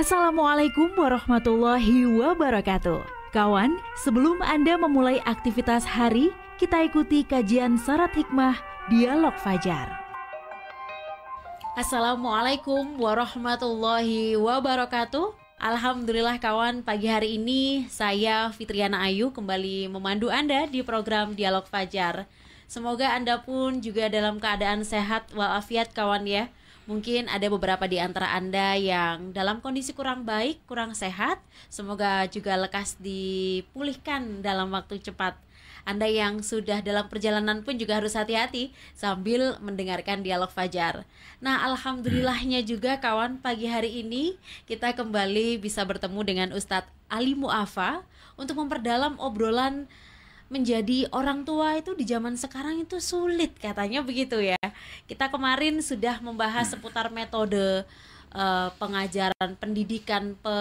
Assalamualaikum warahmatullahi wabarakatuh. Kawan, sebelum Anda memulai aktivitas hari, kita ikuti kajian syarat hikmah Dialog Fajar. Assalamualaikum warahmatullahi wabarakatuh. Alhamdulillah kawan, pagi hari ini saya Fitriana Ayu kembali memandu Anda di program Dialog Fajar. Semoga Anda pun juga dalam keadaan sehat walafiat kawan ya. Mungkin ada beberapa di antara Anda yang dalam kondisi kurang baik, kurang sehat. Semoga juga lekas dipulihkan dalam waktu cepat. Anda yang sudah dalam perjalanan pun juga harus hati-hati sambil mendengarkan dialog Fajar. Nah, alhamdulillahnya juga kawan pagi hari ini kita kembali bisa bertemu dengan Ustadz Ali Muafa untuk memperdalam obrolan menjadi orang tua itu di zaman sekarang itu sulit katanya begitu ya. Kita kemarin sudah membahas hmm. seputar metode uh, pengajaran, pendidikan, pe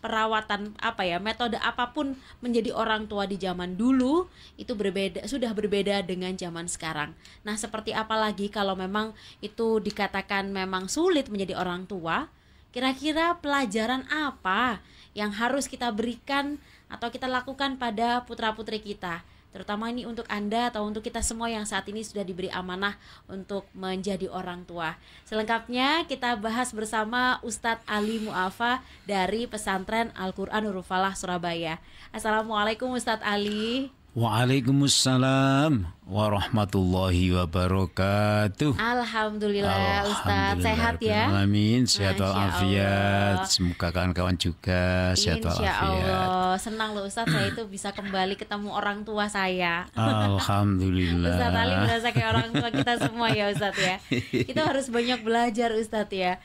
perawatan apa ya, metode apapun menjadi orang tua di zaman dulu itu berbeda sudah berbeda dengan zaman sekarang. Nah, seperti apa lagi kalau memang itu dikatakan memang sulit menjadi orang tua? Kira-kira pelajaran apa yang harus kita berikan atau kita lakukan pada putra-putri kita. Terutama ini untuk Anda atau untuk kita semua yang saat ini sudah diberi amanah untuk menjadi orang tua. Selengkapnya kita bahas bersama Ustadz Ali Muafa dari Pesantren Al-Quran Falah Surabaya. Assalamualaikum Ustadz Ali. Waalaikumsalam warahmatullahi wabarakatuh. Alhamdulillah, Alhamdulillah Ustaz sehat ya. Amin, sehat walafiat. Semoga kawan-kawan juga sehat walafiat. Allah, senang loh Ustaz saya itu bisa kembali ketemu orang tua saya. Alhamdulillah. Ustaz Ali merasa kayak orang tua kita semua ya Ustaz ya. Kita harus banyak belajar Ustaz ya.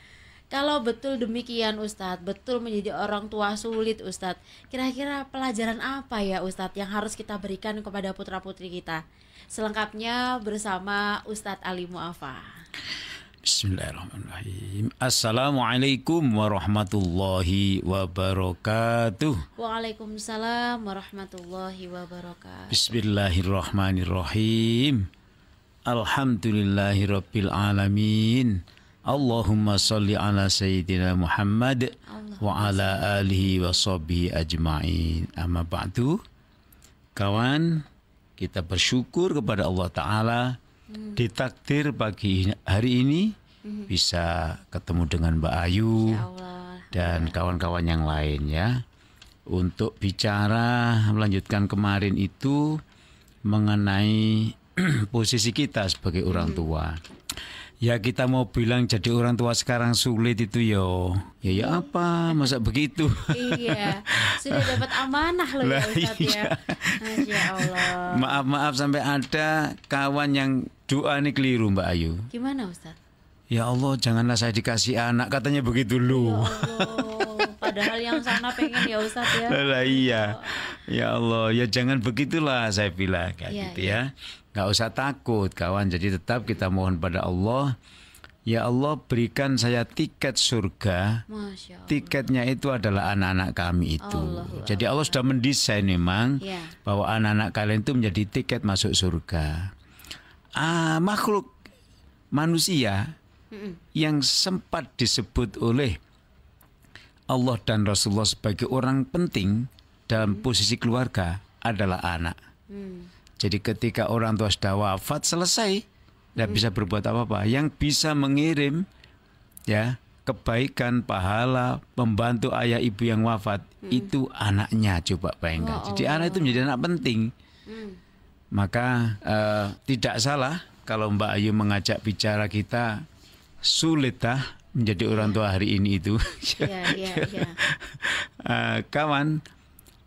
Kalau betul demikian Ustadz, betul menjadi orang tua sulit Ustadz. Kira-kira pelajaran apa ya Ustadz yang harus kita berikan kepada putra-putri kita? Selengkapnya bersama Ustadz Ali Muafa. Bismillahirrahmanirrahim. Assalamualaikum warahmatullahi wabarakatuh. Waalaikumsalam warahmatullahi wabarakatuh. Bismillahirrahmanirrahim. Alhamdulillahirrabbilalamin. alamin. Allahumma salli ala Sayyidina Muhammad wa ala alihi wa sahbihi ajma'in. Amma ba'du. Kawan, kita bersyukur kepada Allah Ta'ala hmm. ditakdir pagi hari ini hmm. bisa ketemu dengan Mbak Ayu dan kawan-kawan yang lain ya. Untuk bicara melanjutkan kemarin itu mengenai posisi kita sebagai orang hmm. tua. Ya kita mau bilang jadi orang tua sekarang sulit itu yo. Ya ya apa masa begitu? iya. Sudah dapat amanah loh ya, lah, ya ya Allah. Maaf maaf sampai ada kawan yang doa nih keliru Mbak Ayu. Gimana Ustaz? Ya Allah janganlah saya dikasih anak katanya begitu lu. Ya Allah. Padahal yang sana pengen ya Ustaz ya. Lah iya. Ya, ya Allah, ya jangan begitulah saya bilang kayak iya, gitu iya. ya, gitu ya. ya. Nggak usah takut kawan. Jadi tetap kita mohon pada Allah. Ya Allah berikan saya tiket surga. Tiketnya itu adalah anak-anak kami itu. Allah. Jadi Allah sudah mendesain memang ya. bahwa anak-anak kalian itu menjadi tiket masuk surga. Ah, makhluk manusia yang sempat disebut oleh Allah dan Rasulullah sebagai orang penting dalam posisi keluarga adalah anak. Mm. Jadi ketika orang tua sudah wafat selesai, tidak bisa berbuat apa-apa. Yang bisa mengirim ya kebaikan, pahala, membantu ayah ibu yang wafat hmm. itu anaknya. Coba bayangkan. Oh, Jadi oh, anak itu oh. menjadi anak penting. Hmm. Maka uh, tidak salah kalau Mbak Ayu mengajak bicara kita sulit ah menjadi orang tua hari ini itu. Yeah, yeah, yeah. uh, kawan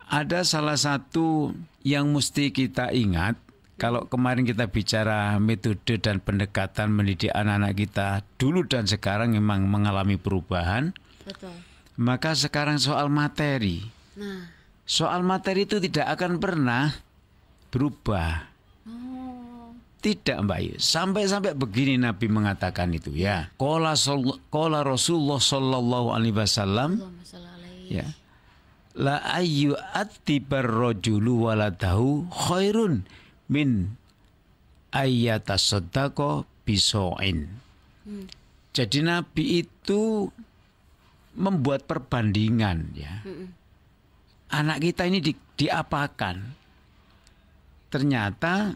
ada salah satu yang mesti kita ingat kalau kemarin kita bicara metode dan pendekatan mendidik anak-anak kita dulu dan sekarang memang mengalami perubahan. Betul. Maka sekarang soal materi. Nah. Soal materi itu tidak akan pernah berubah. Oh. Tidak Mbak Sampai-sampai begini Nabi mengatakan itu ya. Kola, sol, kola Rasulullah Sallallahu Alaihi Wasallam. Ya la ayu atibar rojulu waladahu khairun min ayyata sodako bisoin. Hmm. Jadi Nabi itu membuat perbandingan ya. Hmm. Anak kita ini di, diapakan? Ternyata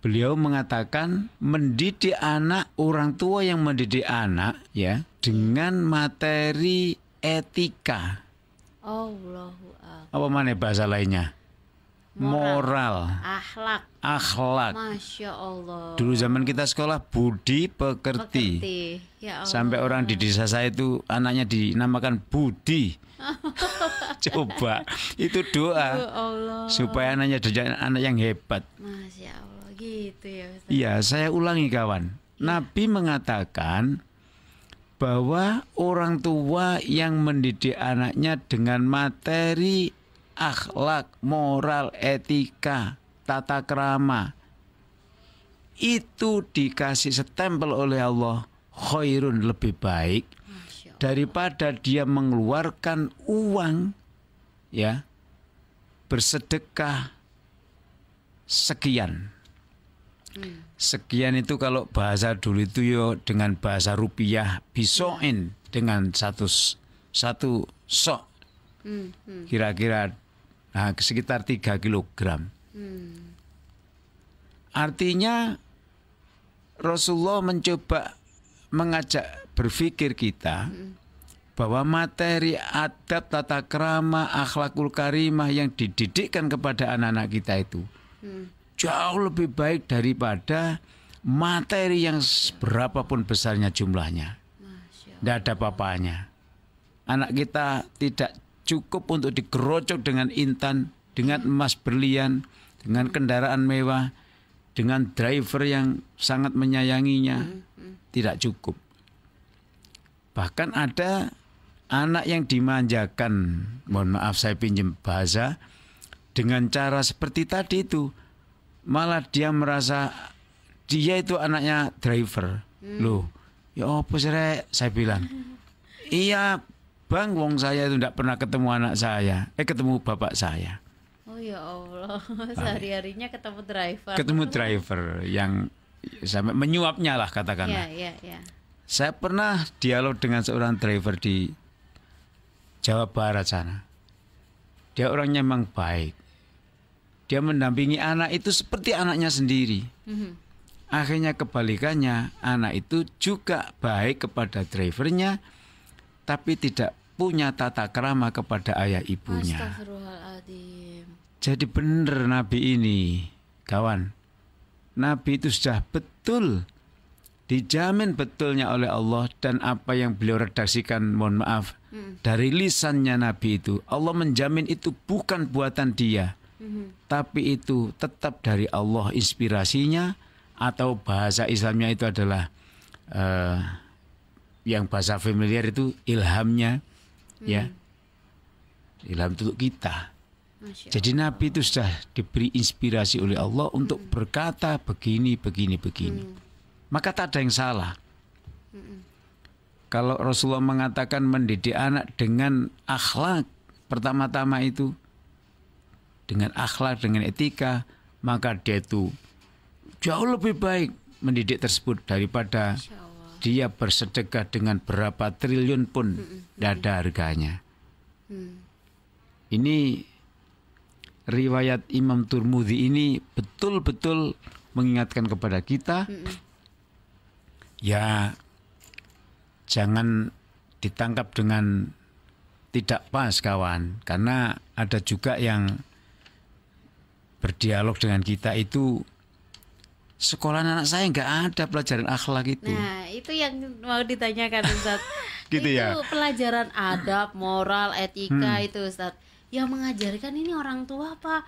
beliau mengatakan mendidik anak orang tua yang mendidik anak ya dengan materi etika Allahu akbar. Apa mana bahasa lainnya? Moral, moral akhlak, akhlak. Masya Allah. Dulu zaman kita sekolah Budi Pekerti, Ya Allah. sampai orang di desa saya itu anaknya dinamakan Budi. Coba itu doa ya Allah. supaya anaknya jadi anak yang hebat. Masya Allah, gitu ya. Iya, saya ulangi kawan. Iya. Nabi mengatakan bahwa orang tua yang mendidik anaknya dengan materi akhlak, moral, etika, tata kerama itu dikasih setempel oleh Allah khairun lebih baik daripada dia mengeluarkan uang ya bersedekah sekian Hmm. sekian itu kalau bahasa dulu itu yo dengan bahasa rupiah bisoin dengan satu satu sok hmm, hmm. kira-kira nah, sekitar 3 kilogram artinya Rasulullah mencoba mengajak berpikir kita bahwa materi adab tata krama akhlakul karimah yang dididikkan kepada anak-anak kita itu jauh lebih baik daripada materi yang berapapun besarnya jumlahnya. Tidak ada papanya. Anak kita tidak cukup untuk digerocok dengan intan, dengan emas berlian, dengan kendaraan mewah, dengan driver yang sangat menyayanginya. Hmm, hmm. Tidak cukup. Bahkan ada anak yang dimanjakan, mohon maaf saya pinjam bahasa, dengan cara seperti tadi itu malah dia merasa dia itu anaknya driver hmm. loh ya apa sih saya bilang iya bang wong saya itu tidak pernah ketemu anak saya eh ketemu bapak saya oh ya allah sehari harinya ketemu driver ketemu driver yang sampai menyuapnya lah katakanlah yeah, yeah, yeah. saya pernah dialog dengan seorang driver di Jawa Barat sana dia orangnya memang baik dia mendampingi anak itu seperti anaknya sendiri. Mm-hmm. Akhirnya kebalikannya, anak itu juga baik kepada drivernya, tapi tidak punya tata kerama kepada ayah ibunya. Jadi benar Nabi ini, kawan. Nabi itu sudah betul dijamin betulnya oleh Allah dan apa yang beliau redaksikan mohon maaf hmm. dari lisannya Nabi itu Allah menjamin itu bukan buatan dia Mhm. tapi itu tetap dari Allah inspirasinya atau bahasa Islamnya itu adalah uh, yang bahasa familiar itu ilhamnya mm-hmm. ya ilham untuk kita jadi Nabi itu sudah diberi inspirasi oleh Allah untuk hmm berkata begini begini begini hmm maka tak ada yang salah hmm. Kalau Rasulullah mengatakan mendidik anak dengan akhlak pertama-tama itu dengan akhlak, dengan etika, maka dia itu jauh lebih baik mendidik tersebut daripada dia bersedekah dengan berapa triliun pun dada harganya. Hmm. Ini riwayat Imam Turmudi ini betul-betul mengingatkan kepada kita, ya jangan ditangkap dengan tidak pas kawan, karena ada juga yang berdialog dengan kita itu sekolah anak saya nggak ada pelajaran akhlak itu. Nah, itu yang mau ditanyakan Ustaz. gitu ya? itu ya. pelajaran adab, moral, etika hmm. itu Ustaz. Yang mengajarkan ini orang tua apa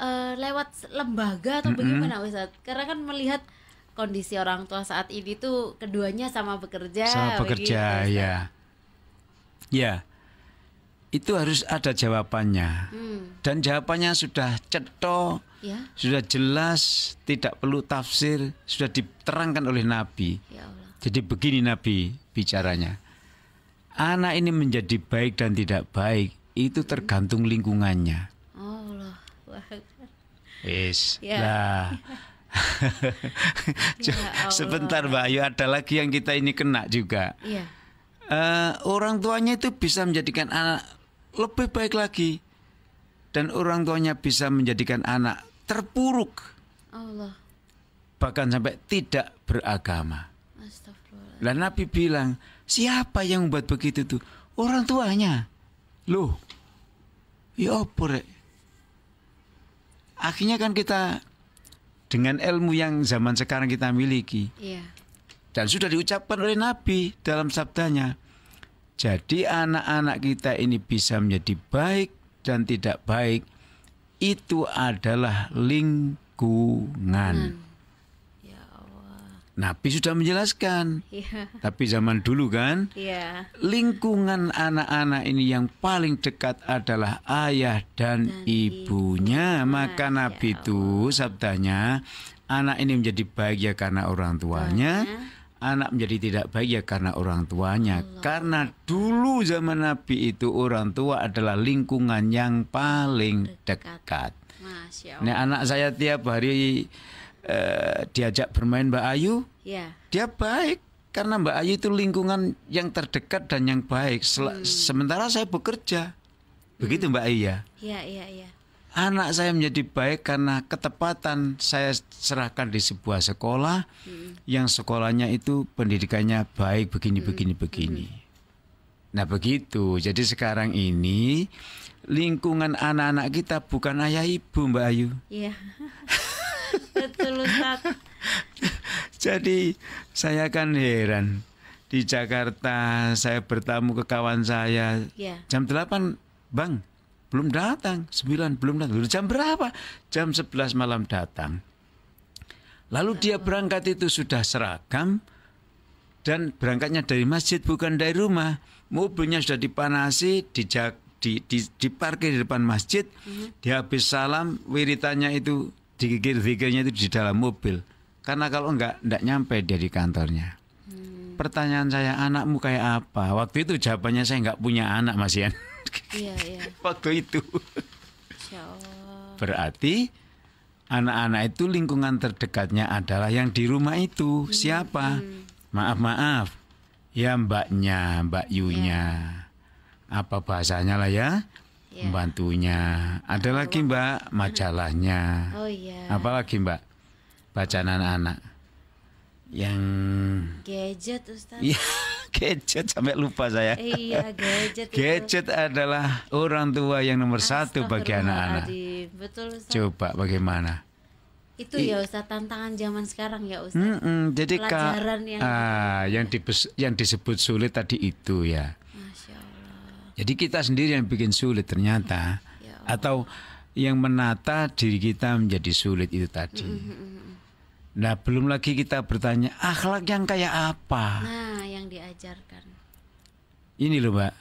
e, eh, lewat lembaga atau mm -hmm. bagaimana Ustaz? Karena kan melihat kondisi orang tua saat ini tuh keduanya sama bekerja. Sama bekerja, begitu, ya. Ya itu harus ada jawabannya. Hmm. Dan jawabannya sudah ceto, ya. sudah jelas, tidak perlu tafsir, sudah diterangkan oleh Nabi. Ya Allah. Jadi begini Nabi bicaranya. Anak ini menjadi baik dan tidak baik itu hmm. tergantung lingkungannya. Oh Allah. Ya. Nah. ya Sebentar Mbak Ayu ada lagi yang kita ini kena juga. Ya. Uh, orang tuanya itu bisa menjadikan anak lebih baik lagi dan orang tuanya bisa menjadikan anak terpuruk. Allah. Bahkan sampai tidak beragama. Dan Nabi bilang, siapa yang membuat begitu tuh? Orang tuanya. Loh, ya apa Akhirnya kan kita dengan ilmu yang zaman sekarang kita miliki. Yeah. Dan sudah diucapkan oleh Nabi dalam sabdanya. Jadi anak-anak kita ini bisa menjadi baik dan tidak baik itu adalah lingkungan. Hmm. Ya Allah. Nabi sudah menjelaskan. Ya. Tapi zaman dulu kan, ya. lingkungan anak-anak ini yang paling dekat adalah ayah dan, dan ibunya. Ibu. Maka ya Nabi ya itu sabdanya, anak ini menjadi bahagia karena orang tuanya. Tuanya anak menjadi tidak baik ya karena orang tuanya. Allah. Karena dulu zaman Nabi itu orang tua adalah lingkungan yang paling dekat. Nah, anak saya tiap hari uh, diajak bermain Mbak Ayu, ya. dia baik karena Mbak Ayu itu lingkungan yang terdekat dan yang baik. Sel hmm. Sementara saya bekerja, begitu hmm. Mbak Ayu ya. Iya iya iya anak saya menjadi baik karena ketepatan saya serahkan di sebuah sekolah hmm. yang sekolahnya itu pendidikannya baik begini hmm. begini begini. Hmm. Nah begitu. Jadi sekarang ini lingkungan anak-anak kita bukan ayah ibu Mbak Ayu. Iya. Betul Ustaz. Jadi saya kan heran di Jakarta saya bertamu ke kawan saya ya. jam 8 Bang belum datang. sembilan belum datang. Jam berapa? Jam sebelas malam datang. Lalu dia berangkat itu sudah seragam dan berangkatnya dari masjid bukan dari rumah. Mobilnya sudah dipanasi, dijak, di, di, diparkir di depan masjid. Mhm. Dia habis salam, wiritanya itu dikikir-kikirnya itu di dalam mobil. Karena kalau enggak, enggak nyampe dia di kantornya hmm. pertanyaan saya anakmu kayak apa waktu itu jawabannya saya enggak punya anak mas Ian Iya, iya. Waktu itu. Berarti anak-anak itu lingkungan terdekatnya adalah yang di rumah itu. Hmm. Siapa? Hmm. Maaf, maaf. Ya mbaknya, mbak Yunya. Yeah. Apa bahasanya lah ya? Yeah. membantunya. Ada oh. lagi mbak majalahnya. Oh iya. Yeah. Apalagi mbak? Bacaan anak-anak. Yang gadget Ustaz. Iya gadget sampai lupa saya. Iya, gadget. gadget adalah orang tua yang nomor satu bagi anak-anak. Coba bagaimana? Itu ya Ustaz tantangan zaman sekarang ya Ustaz. Mm -mm, jadi pelajaran yang ah, yang, dibes, yang disebut sulit tadi itu ya. Masya Allah. Jadi kita sendiri yang bikin sulit ternyata ya atau yang menata diri kita menjadi sulit itu tadi. Mm -hmm. Nah, belum lagi kita bertanya akhlak yang kayak apa. Nah, yang diajarkan. Ini loh, Mbak.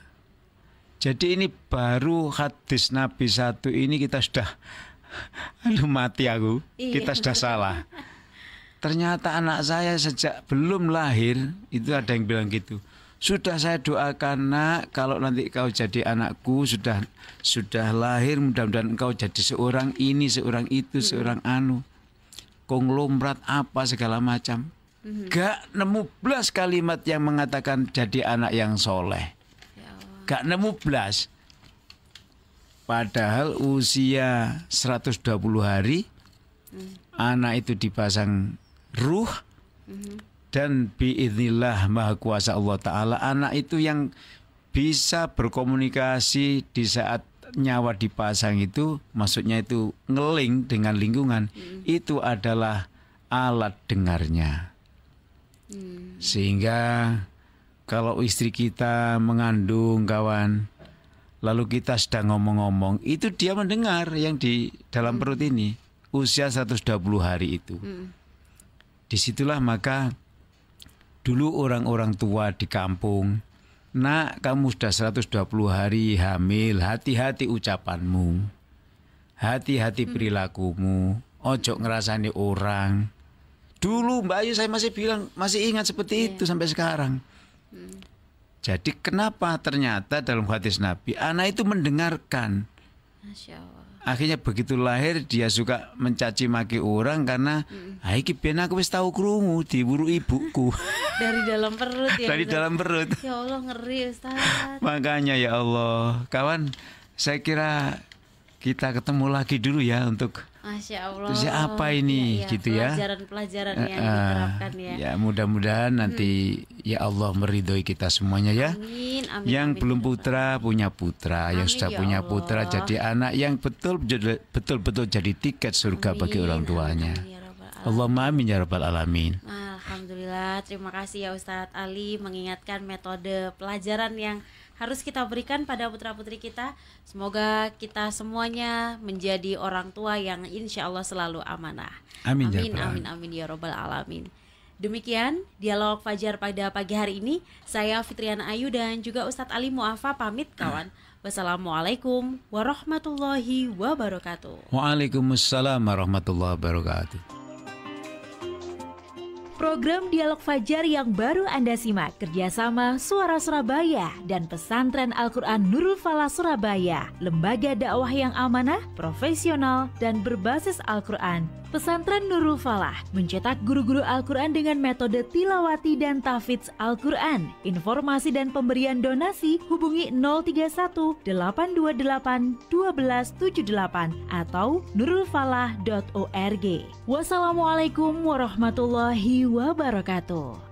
Jadi ini baru hadis Nabi satu ini kita sudah aduh mati aku. Iya, kita sudah salah. Ternyata anak saya sejak belum lahir itu ada yang bilang gitu. Sudah saya doakan nak kalau nanti kau jadi anakku sudah sudah lahir mudah-mudahan engkau jadi seorang ini seorang itu hmm. seorang anu konglomerat apa segala macam. mm Gak nemu belas kalimat yang mengatakan jadi anak yang soleh. Ya Gak nemu belas. Padahal usia 120 hari mm. anak itu dipasang ruh mm-hmm. dan biiznillah maha kuasa Allah Ta'ala anak itu yang bisa berkomunikasi di saat nyawa dipasang itu maksudnya itu ngeling dengan lingkungan hmm. itu adalah alat dengarnya hmm. sehingga kalau istri kita mengandung kawan lalu kita sedang ngomong-ngomong itu dia mendengar yang di dalam hmm. perut ini usia 120 hari itu hmm. disitulah maka dulu orang-orang tua di kampung Nak, kamu sudah 120 hari hamil, hati-hati ucapanmu. Hati-hati hmm. perilakumu. Ojo ngerasani orang. Dulu Mbak Ayu saya masih bilang, masih ingat seperti yeah. itu sampai sekarang. Hmm. Jadi kenapa ternyata dalam hadis Nabi, anak itu mendengarkan. Masya Allah akhirnya begitu lahir dia suka mencaci maki orang karena mm. ah ben aku wis tahu krungu diburu ibuku dari dalam perut ya dari dalam perut ya Allah ngeri Ustaz makanya ya Allah kawan saya kira kita ketemu lagi dulu ya untuk Masya Allah. Siapa ini ya, ya. gitu ya? Pelajaran-pelajaran ya diterapkan ya. Ya mudah-mudahan nanti hmm. ya Allah meridhoi kita semuanya ya. Amin. amin yang amin, belum putra punya putra, amin, yang sudah ya punya Allah. putra jadi anak yang betul betul betul jadi tiket surga amin, bagi orang tuanya. Amin, ya Allahumma amin ya rabbal alamin. Alhamdulillah, terima kasih ya Ustadz Ali mengingatkan metode pelajaran yang harus kita berikan pada putra-putri kita. Semoga kita semuanya menjadi orang tua yang insya Allah selalu amanah. Amin, ya amin, amin, amin, ya Robbal 'Alamin. Demikian dialog Fajar pada pagi hari ini. Saya Fitriana Ayu dan juga Ustadz Ali Muafa pamit kawan. Wassalamualaikum warahmatullahi wabarakatuh. Waalaikumsalam warahmatullahi wabarakatuh. Program Dialog Fajar yang baru Anda simak kerjasama Suara Surabaya dan Pesantren Al-Quran Nurul Falah Surabaya, lembaga dakwah yang amanah, profesional, dan berbasis Al-Quran Pesantren Nurul Falah mencetak guru-guru Al-Quran dengan metode tilawati dan Tafidz Al-Quran. Informasi dan pemberian donasi hubungi 031 828 1278 atau nurulfalah.org. Wassalamualaikum warahmatullahi wabarakatuh.